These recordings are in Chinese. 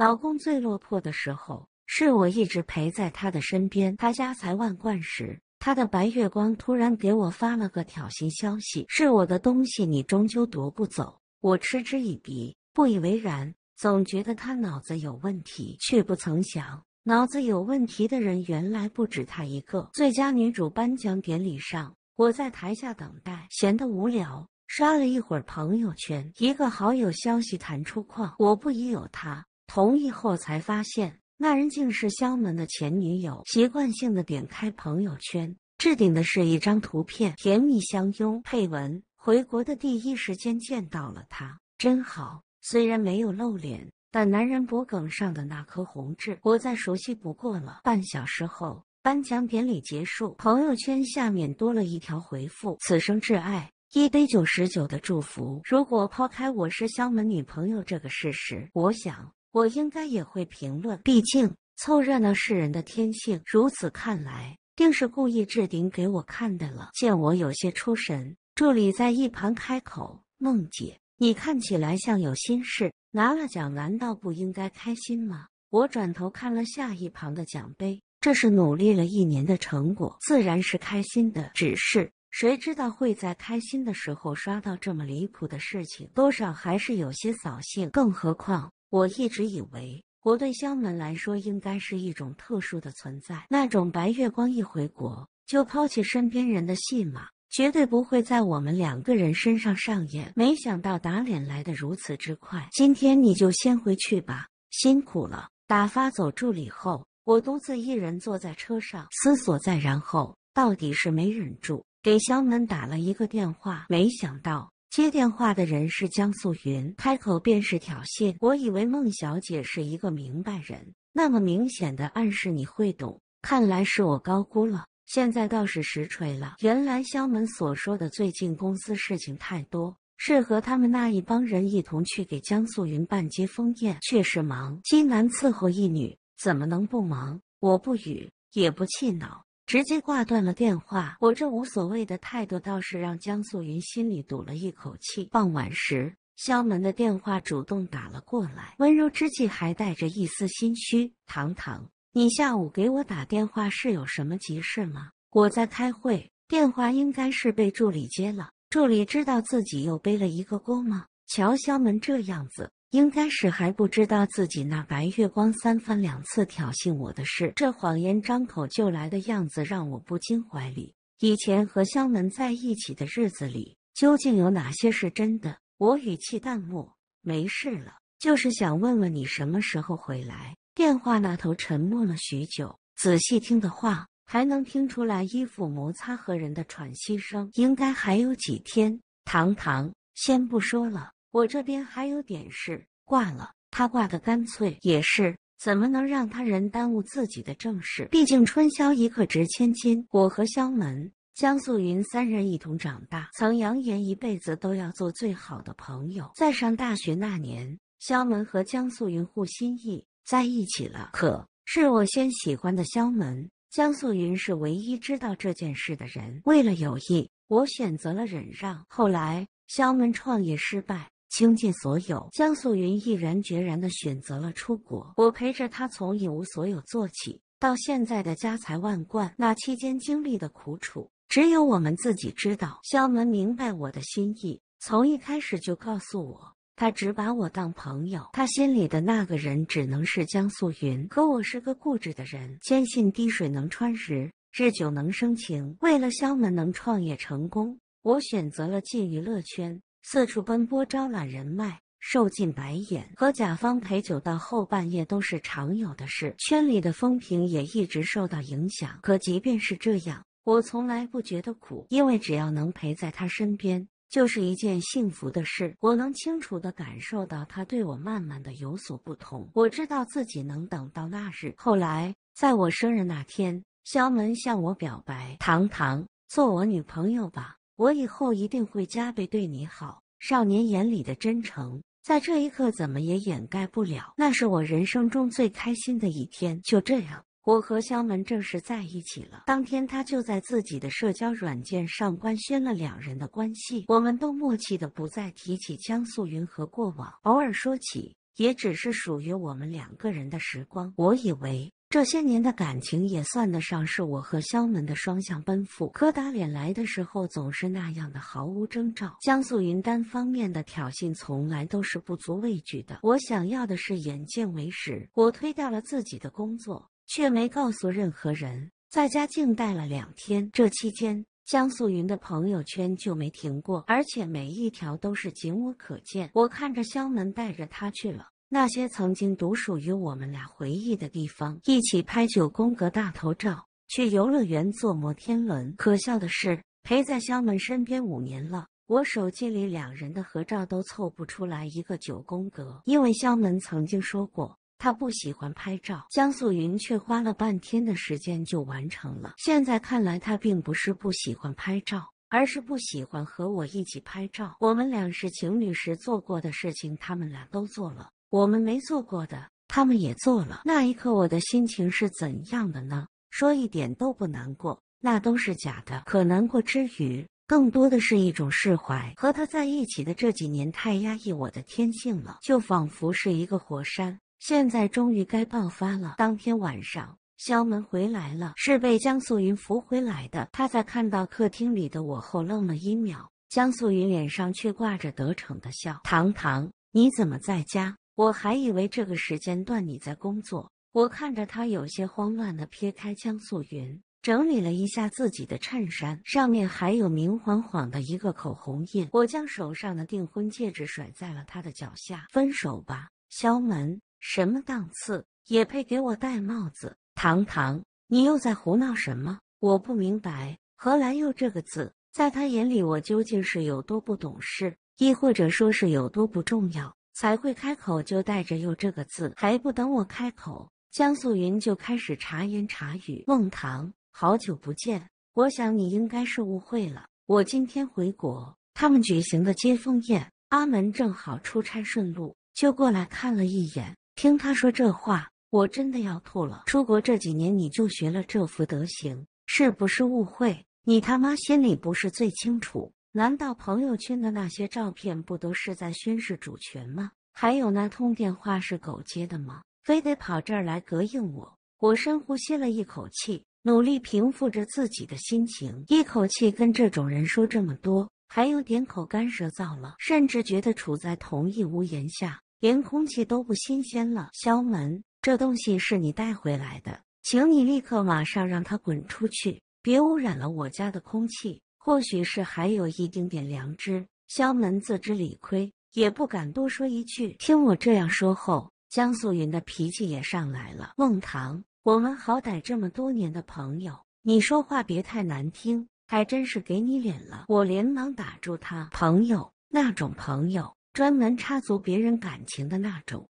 老公最落魄的时候，是我一直陪在他的身边。他家财万贯时，他的白月光突然给我发了个挑衅消息：“是我的东西，你终究夺不走。”我嗤之以鼻，不以为然，总觉得他脑子有问题。却不曾想，脑子有问题的人原来不止他一个。最佳女主颁奖典礼上，我在台下等待，闲得无聊，刷了一会儿朋友圈，一个好友消息弹出框，我不疑有他。同意后才发现，那人竟是肖门的前女友。习惯性的点开朋友圈，置顶的是一张图片，甜蜜相拥，配文：“回国的第一时间见到了他，真好。”虽然没有露脸，但男人脖梗上的那颗红痣，我再熟悉不过了。半小时后，颁奖典礼结束，朋友圈下面多了一条回复：“此生挚爱，一杯九十九的祝福。”如果抛开我是肖门女朋友这个事实，我想。我应该也会评论，毕竟凑热闹是人的天性。如此看来，定是故意置顶给我看的了。见我有些出神，助理在一旁开口：“梦姐，你看起来像有心事。拿了奖，难道不应该开心吗？”我转头看了下一旁的奖杯，这是努力了一年的成果，自然是开心的。只是谁知道会在开心的时候刷到这么离谱的事情，多少还是有些扫兴。更何况……我一直以为我对肖门来说应该是一种特殊的存在，那种白月光一回国就抛弃身边人的戏码，绝对不会在我们两个人身上上演。没想到打脸来的如此之快，今天你就先回去吧，辛苦了。打发走助理后，我独自一人坐在车上思索，再然后到底是没忍住，给肖门打了一个电话。没想到。接电话的人是江素云，开口便是挑衅。我以为孟小姐是一个明白人，那么明显的暗示你会懂，看来是我高估了。现在倒是实锤了，原来肖门所说的最近公司事情太多，是和他们那一帮人一同去给江素云办接风宴，确实忙。一男伺候一女，怎么能不忙？我不语，也不气恼。直接挂断了电话，我这无所谓的态度倒是让江素云心里堵了一口气。傍晚时，肖门的电话主动打了过来，温柔之际还带着一丝心虚。唐唐，你下午给我打电话是有什么急事吗？我在开会，电话应该是被助理接了。助理知道自己又背了一个锅吗？瞧肖门这样子。应该是还不知道自己那白月光三番两次挑衅我的事，这谎言张口就来的样子让我不禁怀疑，以前和肖门在一起的日子里，究竟有哪些是真的？我语气淡漠：“没事了，就是想问问你什么时候回来。”电话那头沉默了许久，仔细听的话，还能听出来衣服摩擦和人的喘息声。应该还有几天，糖糖，先不说了。我这边还有点事，挂了。他挂的干脆，也是，怎么能让他人耽误自己的正事？毕竟春宵一刻值千金。我和萧门、江素云三人一同长大，曾扬言一辈子都要做最好的朋友。在上大学那年，萧门和江素云互心意，在一起了。可是我先喜欢的萧门，江素云是唯一知道这件事的人。为了友谊，我选择了忍让。后来萧门创业失败。倾尽所有，江素云毅然决然地选择了出国。我陪着她从一无所有做起，到现在的家财万贯，那期间经历的苦楚，只有我们自己知道。肖门明白我的心意，从一开始就告诉我，他只把我当朋友，他心里的那个人只能是江素云。可我是个固执的人，坚信滴水能穿石，日久能生情。为了肖门能创业成功，我选择了进娱乐圈。四处奔波，招揽人脉，受尽白眼，和甲方陪酒到后半夜都是常有的事。圈里的风评也一直受到影响。可即便是这样，我从来不觉得苦，因为只要能陪在他身边，就是一件幸福的事。我能清楚的感受到他对我慢慢的有所不同。我知道自己能等到那日。后来，在我生日那天，肖门向我表白：“唐唐，做我女朋友吧。”我以后一定会加倍对你好。少年眼里的真诚，在这一刻怎么也掩盖不了。那是我人生中最开心的一天。就这样，我和肖文正式在一起了。当天，他就在自己的社交软件上官宣了两人的关系。我们都默契的不再提起江素云和过往，偶尔说起，也只是属于我们两个人的时光。我以为。这些年的感情也算得上是我和肖门的双向奔赴。柯打脸来的时候总是那样的毫无征兆，江素云单方面的挑衅从来都是不足畏惧的。我想要的是眼见为实。我推掉了自己的工作，却没告诉任何人，在家静待了两天。这期间，江素云的朋友圈就没停过，而且每一条都是仅我可见。我看着肖门带着他去了。那些曾经独属于我们俩回忆的地方，一起拍九宫格大头照，去游乐园坐摩天轮。可笑的是，陪在肖门身边五年了，我手机里两人的合照都凑不出来一个九宫格。因为肖门曾经说过，他不喜欢拍照。江素云却花了半天的时间就完成了。现在看来，他并不是不喜欢拍照，而是不喜欢和我一起拍照。我们俩是情侣时做过的事情，他们俩都做了。我们没做过的，他们也做了。那一刻，我的心情是怎样的呢？说一点都不难过，那都是假的。可难过之余，更多的是一种释怀。和他在一起的这几年太压抑我的天性了，就仿佛是一个火山，现在终于该爆发了。当天晚上，肖门回来了，是被江素云扶回来的。他在看到客厅里的我后愣了一秒，江素云脸上却挂着得逞的笑。堂堂，你怎么在家？我还以为这个时间段你在工作，我看着他有些慌乱的撇开江素云，整理了一下自己的衬衫，上面还有明晃晃的一个口红印。我将手上的订婚戒指甩在了他的脚下，分手吧，萧门什么档次也配给我戴帽子？唐唐，你又在胡闹什么？我不明白何来又这个字，在他眼里我究竟是有多不懂事，亦或者说是有多不重要？才会开口就带着“又”这个字，还不等我开口，江素云就开始茶言茶语：“孟唐，好久不见，我想你应该是误会了。我今天回国，他们举行的接风宴，阿门正好出差顺路，就过来看了一眼。听他说这话，我真的要吐了。出国这几年，你就学了这副德行，是不是误会？你他妈心里不是最清楚？”难道朋友圈的那些照片不都是在宣示主权吗？还有那通电话是狗接的吗？非得跑这儿来膈应我？我深呼吸了一口气，努力平复着自己的心情，一口气跟这种人说这么多，还有点口干舌燥了，甚至觉得处在同一屋檐下，连空气都不新鲜了。肖门，这东西是你带回来的，请你立刻马上让他滚出去，别污染了我家的空气。或许是还有一丁点良知，萧门自知理亏，也不敢多说一句。听我这样说后，江素云的脾气也上来了。孟唐，我们好歹这么多年的朋友，你说话别太难听，还真是给你脸了。我连忙打住他，朋友那种朋友，专门插足别人感情的那种，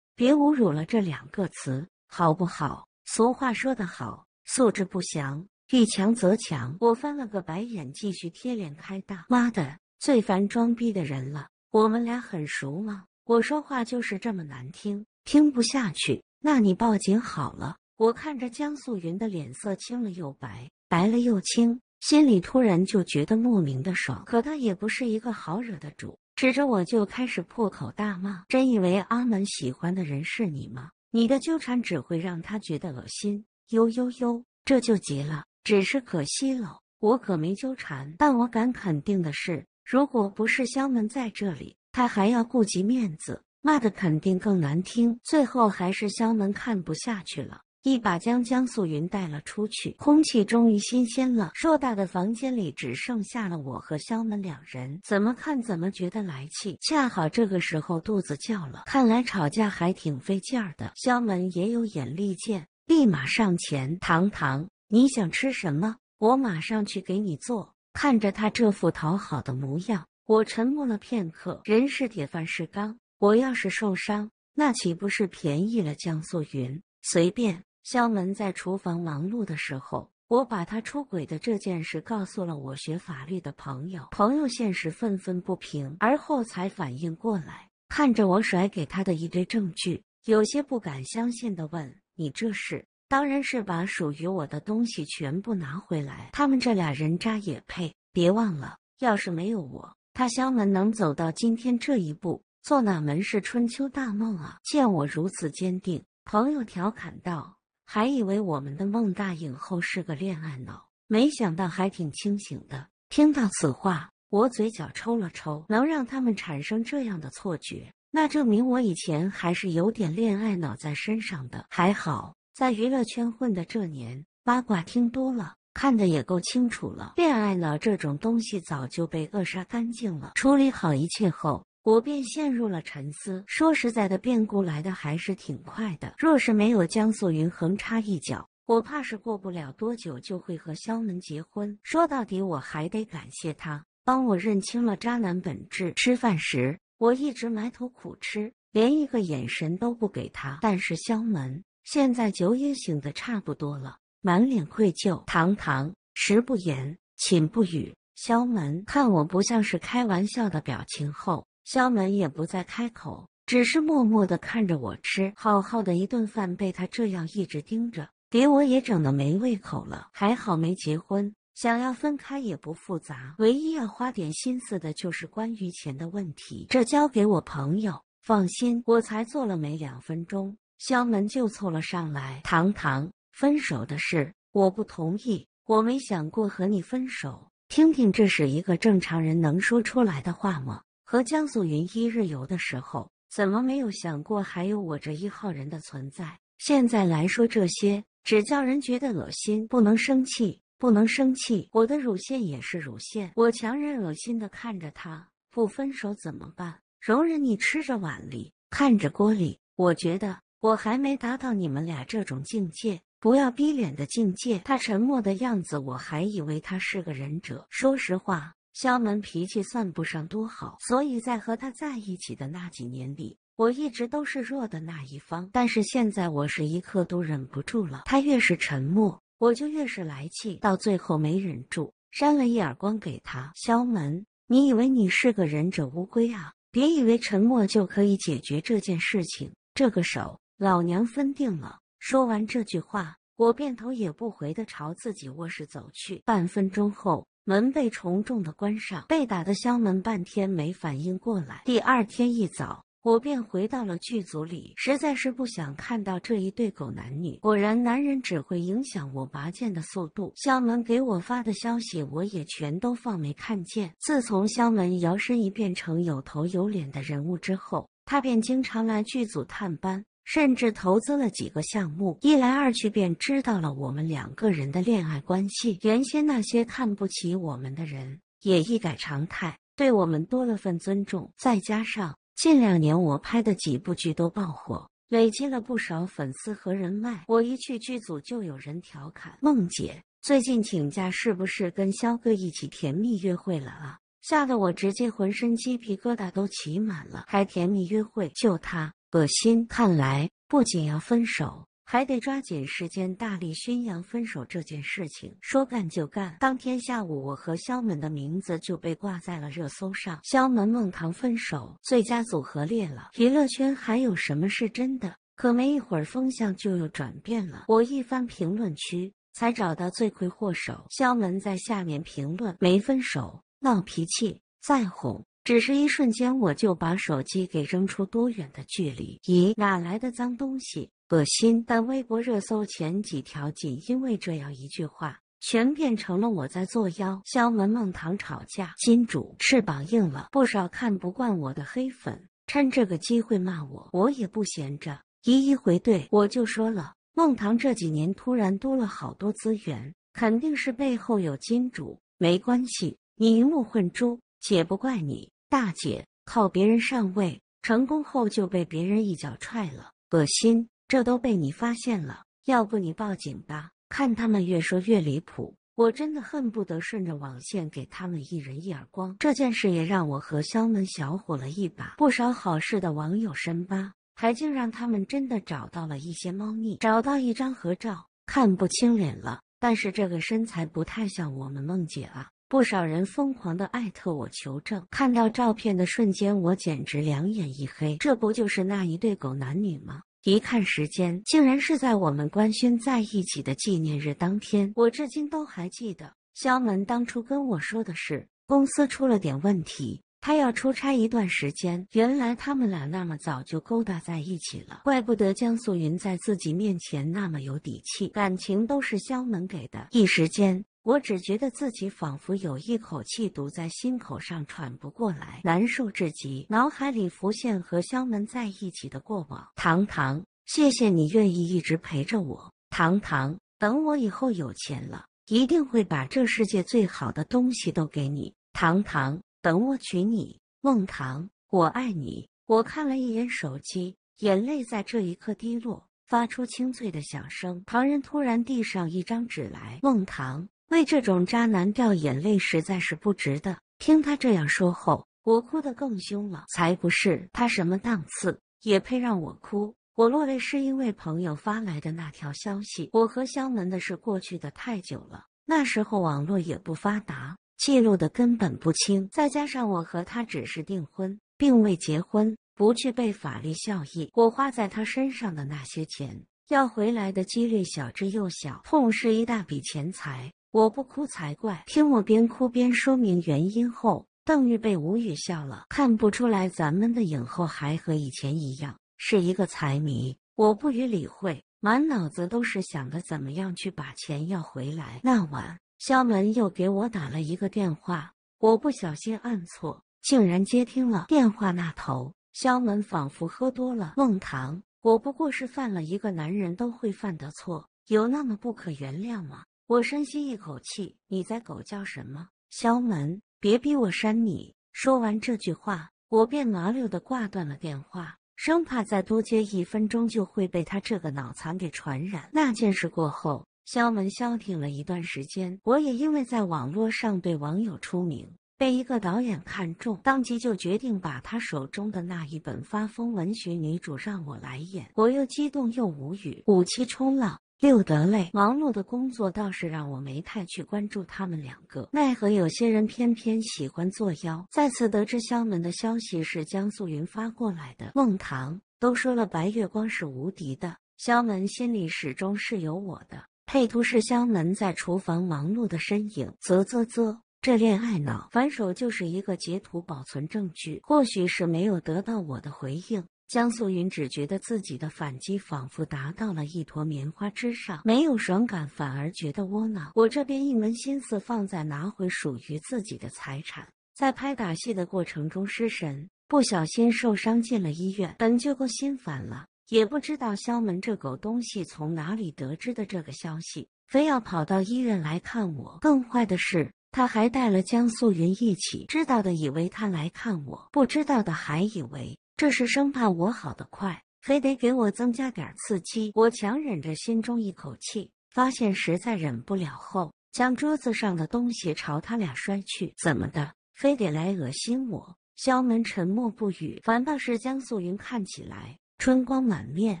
别侮辱了这两个词，好不好？俗话说得好，素质不详。遇强则强，我翻了个白眼，继续贴脸开大。妈的，最烦装逼的人了。我们俩很熟吗？我说话就是这么难听，听不下去。那你报警好了。我看着江素云的脸色青了又白，白了又青，心里突然就觉得莫名的爽。可他也不是一个好惹的主，指着我就开始破口大骂。真以为阿门喜欢的人是你吗？你的纠缠只会让他觉得恶心。呦呦呦，这就急了。只是可惜了，我可没纠缠。但我敢肯定的是，如果不是萧门在这里，他还要顾及面子，骂的肯定更难听。最后还是萧门看不下去了，一把将江素云带了出去。空气终于新鲜了，硕大的房间里只剩下了我和萧门两人，怎么看怎么觉得来气。恰好这个时候肚子叫了，看来吵架还挺费劲儿的。萧门也有眼力见，立马上前，堂堂。你想吃什么？我马上去给你做。看着他这副讨好的模样，我沉默了片刻。人是铁，饭是钢，我要是受伤，那岂不是便宜了江素云？随便。肖门在厨房忙碌的时候，我把他出轨的这件事告诉了我学法律的朋友。朋友先是愤愤不平，而后才反应过来，看着我甩给他的一堆证据，有些不敢相信的问：“你这是？”当然是把属于我的东西全部拿回来！他们这俩人渣也配！别忘了，要是没有我，他萧门能走到今天这一步，做哪门是春秋大梦啊？见我如此坚定，朋友调侃道：“还以为我们的梦大影后是个恋爱脑，没想到还挺清醒的。”听到此话，我嘴角抽了抽。能让他们产生这样的错觉，那证明我以前还是有点恋爱脑在身上的。还好。在娱乐圈混的这年，八卦听多了，看的也够清楚了。恋爱脑这种东西早就被扼杀干净了。处理好一切后，我便陷入了沉思。说实在的，变故来的还是挺快的。若是没有江素云横插一脚，我怕是过不了多久就会和肖门结婚。说到底，我还得感谢他，帮我认清了渣男本质。吃饭时，我一直埋头苦吃，连一个眼神都不给他。但是肖门。现在酒也醒的差不多了，满脸愧疚。堂堂食不言，寝不语。萧门看我不像是开玩笑的表情后，萧门也不再开口，只是默默的看着我吃。好好的一顿饭被他这样一直盯着，给我也整的没胃口了。还好没结婚，想要分开也不复杂，唯一要花点心思的就是关于钱的问题。这交给我朋友，放心。我才做了没两分钟。肖门就凑了上来。唐唐，分手的事我不同意。我没想过和你分手。听听，这是一个正常人能说出来的话吗？和江素云一日游的时候，怎么没有想过还有我这一号人的存在？现在来说这些，只叫人觉得恶心。不能生气，不能生气。我的乳腺也是乳腺。我强忍恶心的看着他，不分手怎么办？容忍你吃着碗里看着锅里，我觉得。我还没达到你们俩这种境界，不要逼脸的境界。他沉默的样子，我还以为他是个忍者。说实话，萧门脾气算不上多好，所以在和他在一起的那几年里，我一直都是弱的那一方。但是现在，我是一刻都忍不住了。他越是沉默，我就越是来气，到最后没忍住，扇了一耳光给他。萧门，你以为你是个忍者乌龟啊？别以为沉默就可以解决这件事情。这个手。老娘分定了！说完这句话，我便头也不回的朝自己卧室走去。半分钟后，门被重重的关上。被打的肖门半天没反应过来。第二天一早，我便回到了剧组里，实在是不想看到这一对狗男女。果然，男人只会影响我拔剑的速度。肖门给我发的消息，我也全都放没看见。自从肖门摇身一变成有头有脸的人物之后，他便经常来剧组探班。甚至投资了几个项目，一来二去便知道了我们两个人的恋爱关系。原先那些看不起我们的人也一改常态，对我们多了份尊重。再加上近两年我拍的几部剧都爆火，累积了不少粉丝和人脉。我一去剧组就有人调侃：“梦姐最近请假是不是跟肖哥一起甜蜜约会了啊？”吓得我直接浑身鸡皮疙瘩都起满了，还甜蜜约会？就他。恶心！看来不仅要分手，还得抓紧时间大力宣扬分手这件事情。说干就干，当天下午，我和肖门的名字就被挂在了热搜上。肖门、孟唐分手，最佳组合裂了。娱乐圈还有什么是真的？可没一会儿，风向就又转变了。我一翻评论区，才找到罪魁祸首。肖门在下面评论：“没分手，闹脾气，再哄。”只是一瞬间，我就把手机给扔出多远的距离。咦，哪来的脏东西？恶心！但微博热搜前几条，仅因为这样一句话，全变成了我在作妖。萧门孟堂吵架，金主翅膀硬了，不少看不惯我的黑粉，趁这个机会骂我。我也不闲着，一一回怼。我就说了，孟堂这几年突然多了好多资源，肯定是背后有金主。没关系，你鱼目混珠。姐不怪你，大姐靠别人上位，成功后就被别人一脚踹了，恶心！这都被你发现了，要不你报警吧？看他们越说越离谱，我真的恨不得顺着网线给他们一人一耳光。这件事也让我和肖门小火了一把，不少好事的网友深扒，还竟让他们真的找到了一些猫腻，找到一张合照，看不清脸了，但是这个身材不太像我们梦姐啊。不少人疯狂的艾特我求证，看到照片的瞬间，我简直两眼一黑，这不就是那一对狗男女吗？一看时间，竟然是在我们官宣在一起的纪念日当天。我至今都还记得，肖门当初跟我说的是公司出了点问题，他要出差一段时间。原来他们俩那么早就勾搭在一起了，怪不得江素云在自己面前那么有底气，感情都是肖门给的。一时间。我只觉得自己仿佛有一口气堵在心口上，喘不过来，难受至极。脑海里浮现和肖门在一起的过往。唐唐，谢谢你愿意一直陪着我。唐唐，等我以后有钱了，一定会把这世界最好的东西都给你。唐唐，等我娶你。孟唐，我爱你。我看了一眼手机，眼泪在这一刻滴落，发出清脆的响声。旁人突然递上一张纸来，孟唐。为这种渣男掉眼泪实在是不值得。听他这样说后，我哭得更凶了。才不是他什么档次，也配让我哭？我落泪是因为朋友发来的那条消息。我和肖门的事过去的太久了，那时候网络也不发达，记录的根本不清。再加上我和他只是订婚，并未结婚，不具备法律效益。我花在他身上的那些钱，要回来的几率小之又小。痛失一大笔钱财。我不哭才怪！听我边哭边说明原因后，邓玉被无语笑了。看不出来，咱们的影后还和以前一样，是一个财迷。我不予理会，满脑子都是想着怎么样去把钱要回来。那晚，肖门又给我打了一个电话，我不小心按错，竟然接听了。电话那头，肖门仿佛喝多了，梦唐，我不过是犯了一个男人都会犯的错，有那么不可原谅吗？我深吸一口气，你在狗叫什么？肖门，别逼我删你！说完这句话，我便麻溜的挂断了电话，生怕再多接一分钟就会被他这个脑残给传染。那件事过后，肖门消停了一段时间。我也因为在网络上对网友出名，被一个导演看中，当即就决定把他手中的那一本发疯文学女主让我来演。我又激动又无语。武器冲浪。六得类忙碌的工作倒是让我没太去关注他们两个。奈何有些人偏偏喜欢作妖。再次得知萧门的消息是江素云发过来的。孟唐都说了白月光是无敌的，萧门心里始终是有我的。配图是萧门在厨房忙碌的身影。啧啧啧，这恋爱脑，反手就是一个截图保存证据。或许是没有得到我的回应。江素云只觉得自己的反击仿佛达到了一坨棉花之上，没有爽感，反而觉得窝囊。我这边一门心思放在拿回属于自己的财产，在拍打戏的过程中失神，不小心受伤进了医院。本就够心烦了，也不知道肖门这狗东西从哪里得知的这个消息，非要跑到医院来看我。更坏的是，他还带了江素云一起。知道的以为他来看我，不知道的还以为。这是生怕我好得快，非得给我增加点刺激。我强忍着心中一口气，发现实在忍不了后，将桌子上的东西朝他俩摔去。怎么的？非得来恶心我？萧门沉默不语，反倒是江素云看起来春光满面。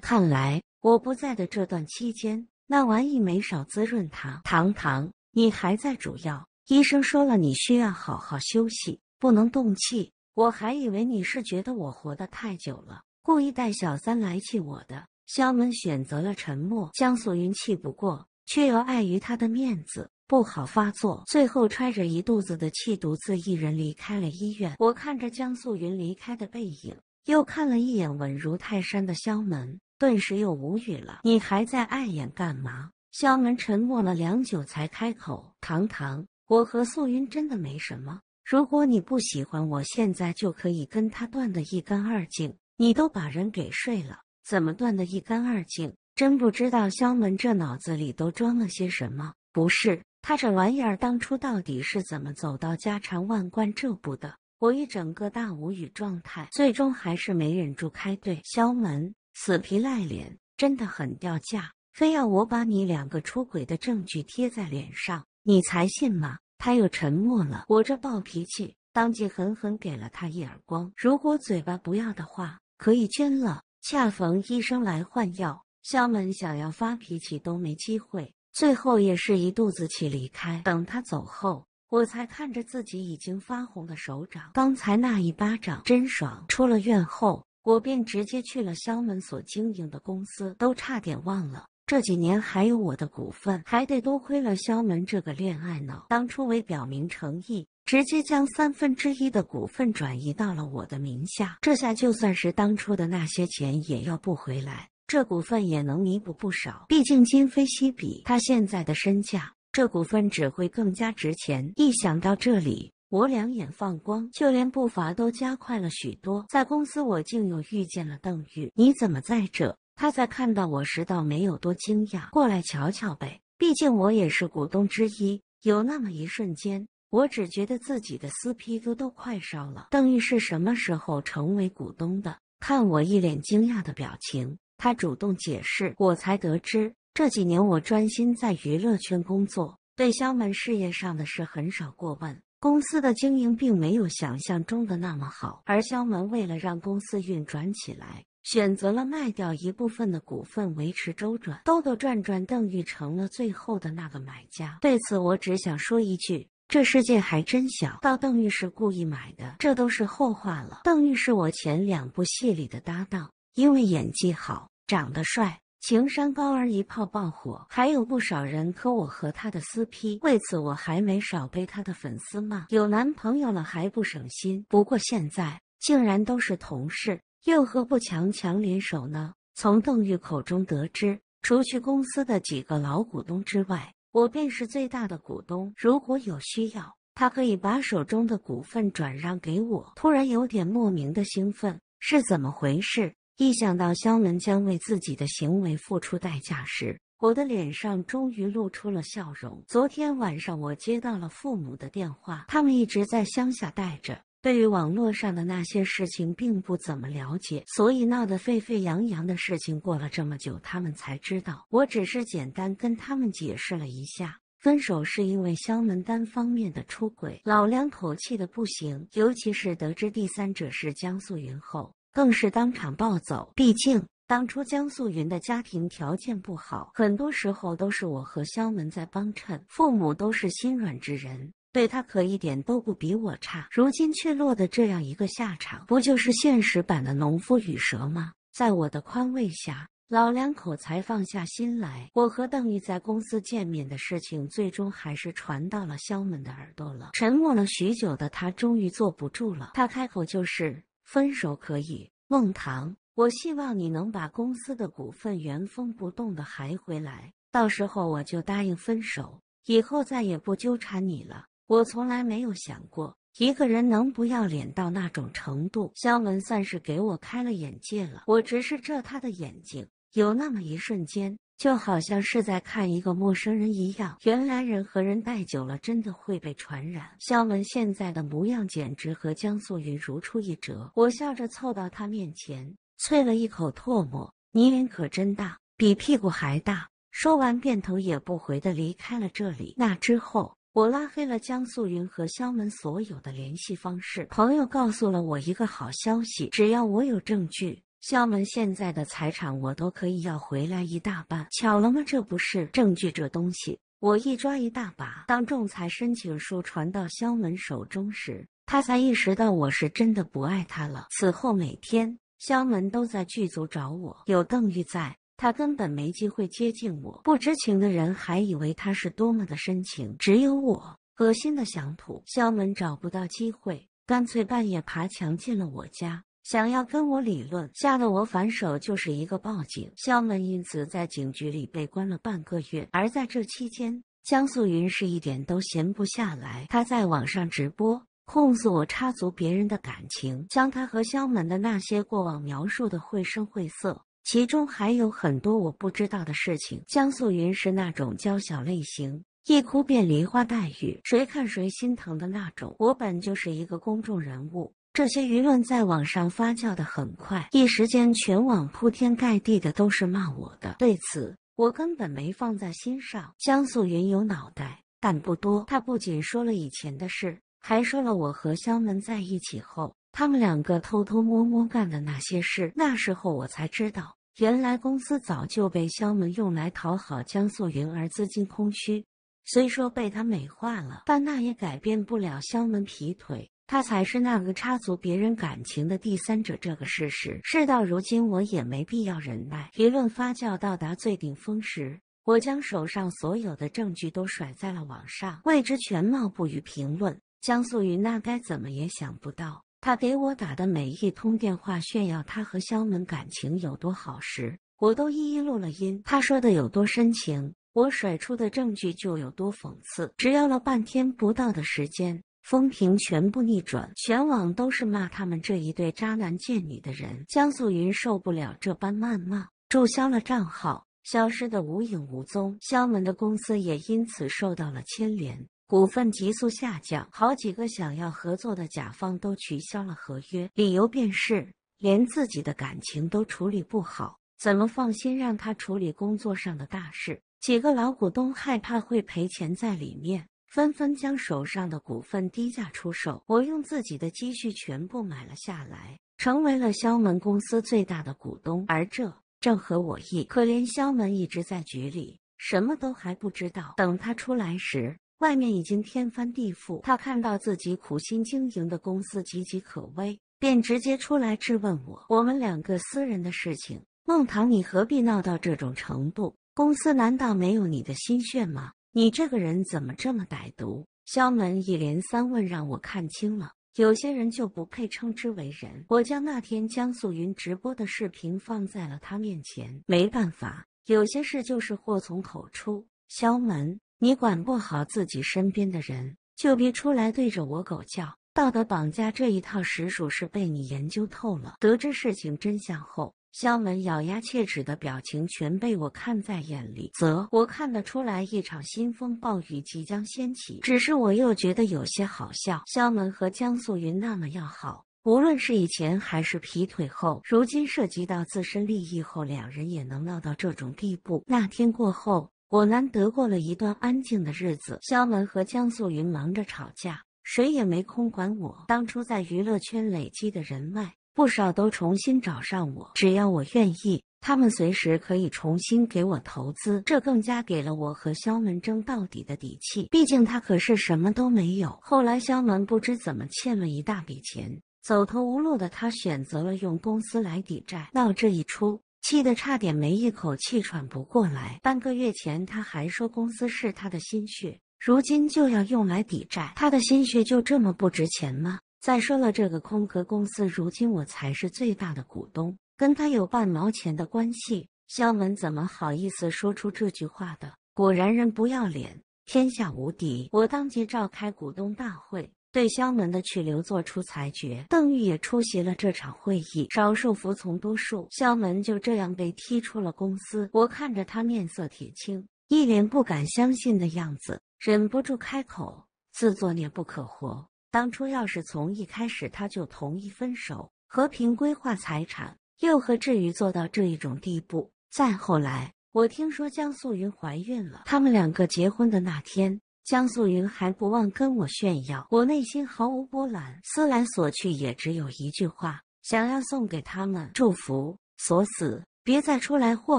看来我不在的这段期间，那玩意没少滋润他。糖糖，你还在主药？医生说了，你需要好好休息，不能动气。我还以为你是觉得我活得太久了，故意带小三来气我的。萧门选择了沉默，江素云气不过，却又碍于他的面子，不好发作，最后揣着一肚子的气，独自一人离开了医院。我看着江素云离开的背影，又看了一眼稳如泰山的萧门，顿时又无语了。你还在碍眼干嘛？萧门沉默了良久，才开口：“唐唐，我和素云真的没什么。”如果你不喜欢，我现在就可以跟他断得一干二净。你都把人给睡了，怎么断得一干二净？真不知道萧门这脑子里都装了些什么。不是他这玩意儿，当初到底是怎么走到家产万贯这步的？我一整个大无语状态，最终还是没忍住开怼。萧门死皮赖脸，真的很掉价，非要我把你两个出轨的证据贴在脸上，你才信吗？他又沉默了，我这暴脾气当即狠狠给了他一耳光。如果嘴巴不要的话，可以捐了。恰逢医生来换药，肖门想要发脾气都没机会，最后也是一肚子气离开。等他走后，我才看着自己已经发红的手掌，刚才那一巴掌真爽。出了院后，我便直接去了肖门所经营的公司，都差点忘了。这几年还有我的股份，还得多亏了肖门这个恋爱脑。当初为表明诚意，直接将三分之一的股份转移到了我的名下。这下就算是当初的那些钱也要不回来，这股份也能弥补不少。毕竟今非昔比，他现在的身价，这股份只会更加值钱。一想到这里，我两眼放光，就连步伐都加快了许多。在公司，我竟又遇见了邓玉，你怎么在这？他在看到我时，倒没有多惊讶，过来瞧瞧呗。毕竟我也是股东之一。有那么一瞬间，我只觉得自己的 CP 都都快烧了。邓玉是什么时候成为股东的？看我一脸惊讶的表情，他主动解释，我才得知这几年我专心在娱乐圈工作，对肖门事业上的事很少过问。公司的经营并没有想象中的那么好，而肖门为了让公司运转起来。选择了卖掉一部分的股份维持周转，兜兜转转，邓玉成了最后的那个买家。对此，我只想说一句：这世界还真小。到邓玉是故意买的，这都是后话了。邓玉是我前两部戏里的搭档，因为演技好、长得帅、情商高而一炮爆火，还有不少人磕我和他的 c 批。为此，我还没少被他的粉丝骂。有男朋友了还不省心？不过现在竟然都是同事。又何不强强联手呢？从邓玉口中得知，除去公司的几个老股东之外，我便是最大的股东。如果有需要，他可以把手中的股份转让给我。突然有点莫名的兴奋，是怎么回事？一想到肖文将为自己的行为付出代价时，我的脸上终于露出了笑容。昨天晚上我接到了父母的电话，他们一直在乡下待着。对于网络上的那些事情并不怎么了解，所以闹得沸沸扬扬的事情过了这么久，他们才知道。我只是简单跟他们解释了一下，分手是因为肖门单方面的出轨，老两口气的不行，尤其是得知第三者是江素云后，更是当场暴走。毕竟当初江素云的家庭条件不好，很多时候都是我和肖门在帮衬，父母都是心软之人。对他可一点都不比我差，如今却落得这样一个下场，不就是现实版的农夫与蛇吗？在我的宽慰下，老两口才放下心来。我和邓毅在公司见面的事情，最终还是传到了肖门的耳朵了。沉默了许久的他，终于坐不住了。他开口就是：“分手可以，孟唐，我希望你能把公司的股份原封不动的还回来，到时候我就答应分手，以后再也不纠缠你了。”我从来没有想过一个人能不要脸到那种程度，肖文算是给我开了眼界了。我直视着他的眼睛，有那么一瞬间，就好像是在看一个陌生人一样。原来人和人待久了，真的会被传染。肖文现在的模样，简直和江素云如出一辙。我笑着凑到他面前，啐了一口唾沫：“你脸可真大，比屁股还大。”说完，便头也不回的离开了这里。那之后。我拉黑了江素云和肖门所有的联系方式。朋友告诉了我一个好消息，只要我有证据，肖门现在的财产我都可以要回来一大半。巧了吗？这不是证据这东西，我一抓一大把。当仲裁申请书传到肖门手中时，他才意识到我是真的不爱他了。此后每天，肖门都在剧组找我，有邓玉在。他根本没机会接近我，不知情的人还以为他是多么的深情。只有我恶心的想吐。肖门找不到机会，干脆半夜爬墙进了我家，想要跟我理论，吓得我反手就是一个报警。肖门因此在警局里被关了半个月。而在这期间，江素云是一点都闲不下来，他在网上直播控诉我插足别人的感情，将他和肖门的那些过往描述的绘声绘色。其中还有很多我不知道的事情。江素云是那种娇小类型，一哭便梨花带雨，谁看谁心疼的那种。我本就是一个公众人物，这些舆论在网上发酵的很快，一时间全网铺天盖地的都是骂我的。对此，我根本没放在心上。江素云有脑袋，但不多。她不仅说了以前的事，还说了我和肖门在一起后。他们两个偷偷摸摸干的那些事，那时候我才知道，原来公司早就被肖门用来讨好江素云而资金空虚。虽说被他美化了，但那也改变不了肖门劈腿，他才是那个插足别人感情的第三者这个事实。事到如今，我也没必要忍耐。舆论发酵到达最顶峰时，我将手上所有的证据都甩在了网上，未知全貌不予评论。江素云那该怎么也想不到。他给我打的每一通电话，炫耀他和肖门感情有多好时，我都一一录了音。他说的有多深情，我甩出的证据就有多讽刺。只要了半天不到的时间，风评全部逆转，全网都是骂他们这一对渣男贱女的人。江素云受不了这般谩骂，注销了账号，消失的无影无踪。肖门的公司也因此受到了牵连。股份急速下降，好几个想要合作的甲方都取消了合约，理由便是连自己的感情都处理不好，怎么放心让他处理工作上的大事？几个老股东害怕会赔钱在里面，纷纷将手上的股份低价出售。我用自己的积蓄全部买了下来，成为了肖门公司最大的股东，而这正合我意。可怜肖门一直在局里，什么都还不知道，等他出来时。外面已经天翻地覆，他看到自己苦心经营的公司岌岌可危，便直接出来质问我：“我们两个私人的事情，孟唐，你何必闹到这种程度？公司难道没有你的心血吗？你这个人怎么这么歹毒？”萧门一连三问，让我看清了有些人就不配称之为人。我将那天江素云直播的视频放在了他面前。没办法，有些事就是祸从口出。萧门。你管不好自己身边的人，就别出来对着我狗叫。道德绑架这一套，实属是被你研究透了。得知事情真相后，肖文咬牙切齿的表情全被我看在眼里，则我看得出来，一场腥风暴雨即将掀起。只是我又觉得有些好笑，肖文和江素云那么要好，无论是以前还是劈腿后，如今涉及到自身利益后，两人也能闹到这种地步。那天过后。我难得过了一段安静的日子，肖门和江素云忙着吵架，谁也没空管我。当初在娱乐圈累积的人脉不少，都重新找上我，只要我愿意，他们随时可以重新给我投资。这更加给了我和肖门争到底的底气，毕竟他可是什么都没有。后来肖门不知怎么欠了一大笔钱，走投无路的他选择了用公司来抵债，闹这一出。气得差点没一口气喘不过来。半个月前他还说公司是他的心血，如今就要用来抵债，他的心血就这么不值钱吗？再说了，这个空壳公司如今我才是最大的股东，跟他有半毛钱的关系。肖文怎么好意思说出这句话的？果然人不要脸，天下无敌。我当即召开股东大会。对萧门的去留做出裁决，邓玉也出席了这场会议。少数服从多数，萧门就这样被踢出了公司。我看着他面色铁青，一脸不敢相信的样子，忍不住开口：“自作孽不可活。当初要是从一开始他就同意分手，和平规划财产，又何至于做到这一种地步？”再后来，我听说江素云怀孕了，他们两个结婚的那天。江素云还不忘跟我炫耀，我内心毫无波澜，思来所去也只有一句话：想要送给他们祝福，锁死，别再出来祸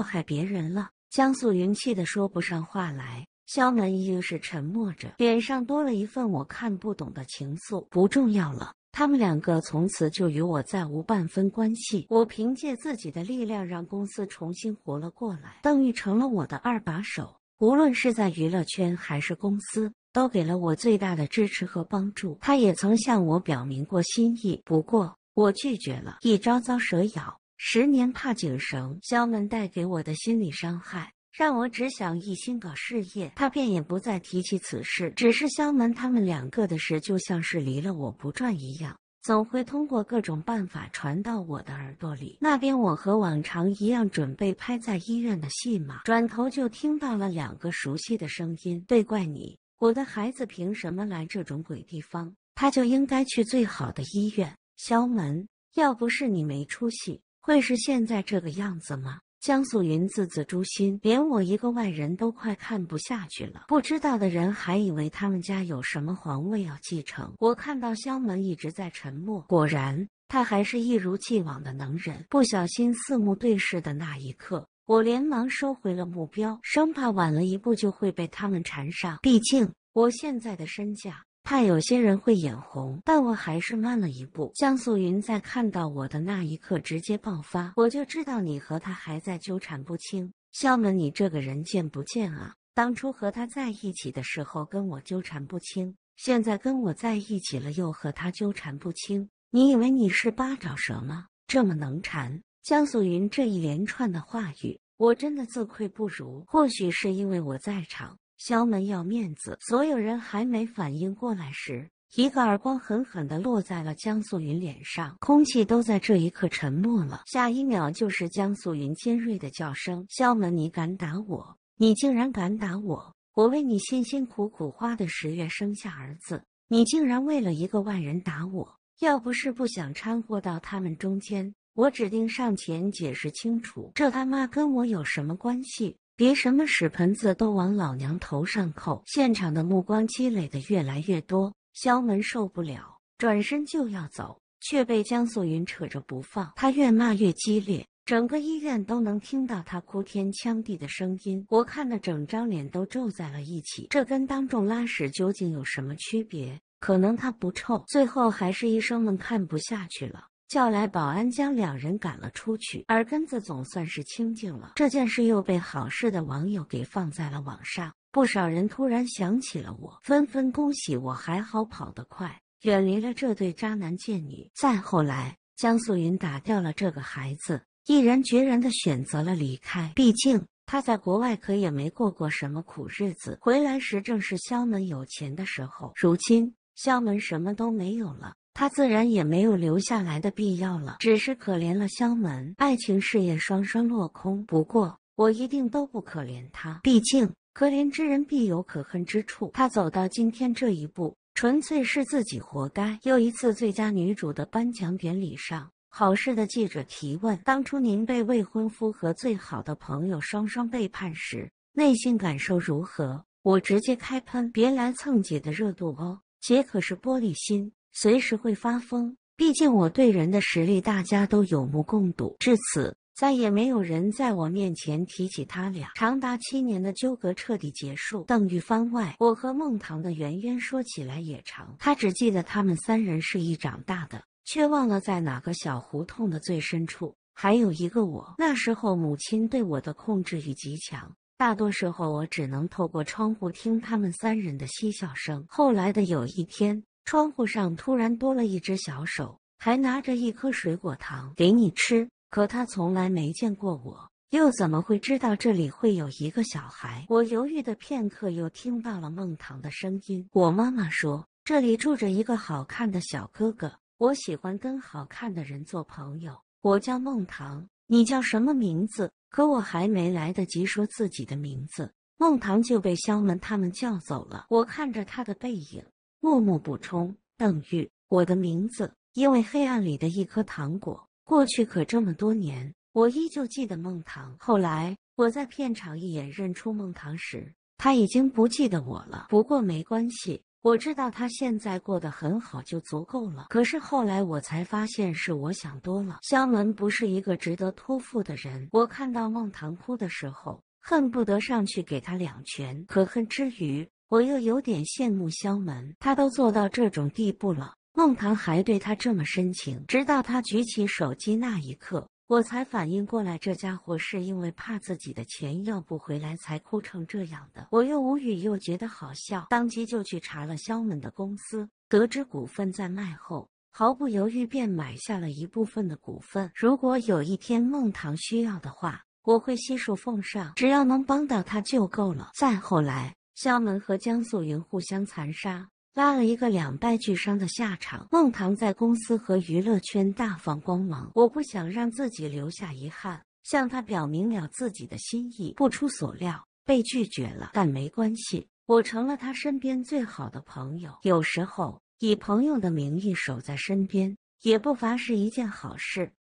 害别人了。江素云气得说不上话来，肖门依旧是沉默着，脸上多了一份我看不懂的情愫。不重要了，他们两个从此就与我再无半分关系。我凭借自己的力量让公司重新活了过来，邓玉成了我的二把手。无论是在娱乐圈还是公司，都给了我最大的支持和帮助。他也曾向我表明过心意，不过我拒绝了。一朝遭蛇咬，十年怕井绳。肖门带给我的心理伤害，让我只想一心搞事业。他便也不再提起此事，只是肖门他们两个的事，就像是离了我不转一样。总会通过各种办法传到我的耳朵里。那边，我和往常一样准备拍在医院的戏码，转头就听到了两个熟悉的声音：“对，怪你！我的孩子凭什么来这种鬼地方？他就应该去最好的医院。”“肖门，要不是你没出息，会是现在这个样子吗？”江素云字字诛心，连我一个外人都快看不下去了。不知道的人还以为他们家有什么皇位要继承。我看到萧门一直在沉默，果然他还是一如既往的能忍。不小心四目对视的那一刻，我连忙收回了目标，生怕晚了一步就会被他们缠上。毕竟我现在的身价。怕有些人会眼红，但我还是慢了一步。江素云在看到我的那一刻直接爆发，我就知道你和他还在纠缠不清。肖门，你这个人贱不贱啊？当初和他在一起的时候跟我纠缠不清，现在跟我在一起了又和他纠缠不清。你以为你是八爪蛇吗？这么能缠？江素云这一连串的话语，我真的自愧不如。或许是因为我在场。肖门要面子，所有人还没反应过来时，一个耳光狠狠的落在了江素云脸上，空气都在这一刻沉默了。下一秒就是江素云尖锐的叫声：“肖门，你敢打我？你竟然敢打我！我为你辛辛苦苦花的十月生下儿子，你竟然为了一个外人打我！要不是不想掺和到他们中间，我指定上前解释清楚。这他妈跟我有什么关系？”别什么屎盆子都往老娘头上扣！现场的目光积累的越来越多，肖门受不了，转身就要走，却被江素云扯着不放。他越骂越激烈，整个医院都能听到他哭天抢地的声音。我看的整张脸都皱在了一起。这跟当众拉屎究竟有什么区别？可能他不臭。最后还是医生们看不下去了。叫来保安，将两人赶了出去，耳根子总算是清净了。这件事又被好事的网友给放在了网上，不少人突然想起了我，纷纷恭喜我，还好跑得快，远离了这对渣男贱女。再后来，江素云打掉了这个孩子，毅然决然的选择了离开。毕竟她在国外可也没过过什么苦日子。回来时正是肖门有钱的时候，如今肖门什么都没有了。他自然也没有留下来的必要了，只是可怜了萧门，爱情事业双双落空。不过我一定都不可怜他，毕竟可怜之人必有可恨之处。他走到今天这一步，纯粹是自己活该。又一次最佳女主的颁奖典礼上，好事的记者提问：“当初您被未婚夫和最好的朋友双双背叛时，内心感受如何？”我直接开喷：“别来蹭姐的热度哦，姐可是玻璃心。”随时会发疯，毕竟我对人的实力，大家都有目共睹。至此，再也没有人在我面前提起他俩。长达七年的纠葛彻底结束。邓玉芳外，我和孟唐的圆圆说起来也长。他只记得他们三人是一长大的，却忘了在哪个小胡同的最深处，还有一个我。那时候，母亲对我的控制欲极强，大多时候我只能透过窗户听他们三人的嬉笑声。后来的有一天。窗户上突然多了一只小手，还拿着一颗水果糖给你吃。可他从来没见过我，又怎么会知道这里会有一个小孩？我犹豫的片刻，又听到了孟糖的声音：“我妈妈说，这里住着一个好看的小哥哥。我喜欢跟好看的人做朋友。我叫孟糖，你叫什么名字？”可我还没来得及说自己的名字，孟糖就被肖文他们叫走了。我看着他的背影。默默补充：“邓玉，我的名字，因为黑暗里的一颗糖果。过去可这么多年，我依旧记得孟糖。后来我在片场一眼认出孟糖时，他已经不记得我了。不过没关系，我知道他现在过得很好就足够了。可是后来我才发现，是我想多了。肖文不是一个值得托付的人。我看到孟糖哭的时候，恨不得上去给他两拳。可恨之余。”我又有点羡慕肖门，他都做到这种地步了，孟唐还对他这么深情。直到他举起手机那一刻，我才反应过来，这家伙是因为怕自己的钱要不回来才哭成这样的。我又无语，又觉得好笑，当即就去查了肖门的公司，得知股份在卖后，毫不犹豫便买下了一部分的股份。如果有一天孟唐需要的话，我会悉数奉上，只要能帮到他就够了。再后来。肖门和江素云互相残杀，拉了一个两败俱伤的下场。孟唐在公司和娱乐圈大放光芒，我不想让自己留下遗憾，向他表明了自己的心意。不出所料，被拒绝了。但没关系，我成了他身边最好的朋友。有时候以朋友的名义守在身边，也不乏是一件好事。